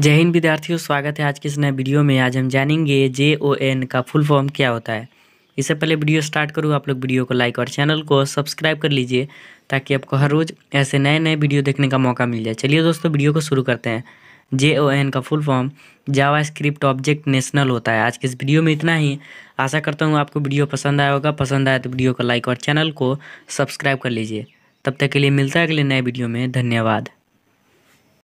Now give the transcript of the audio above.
जय हिंद विद्यार्थियों स्वागत है आज के इस नए वीडियो में आज हम जानेंगे जे ओ एन का फुल फॉर्म क्या होता है इससे पहले वीडियो स्टार्ट करूँ आप लोग वीडियो को लाइक और चैनल को सब्सक्राइब कर लीजिए ताकि आपको हर रोज़ ऐसे नए नए वीडियो देखने का मौका मिल जाए चलिए दोस्तों वीडियो को शुरू करते हैं जे ओ एन का full form JavaScript object notation होता है आज के इस वीडियो में इतना ही आशा करता हूँ आपको वीडियो पसंद आया होगा पसंद आया तो वीडियो को लाइक और चैनल को सब्सक्राइब कर लीजिए तब तक के लिए मिलता है अगले नए वीडियो में धन्यवाद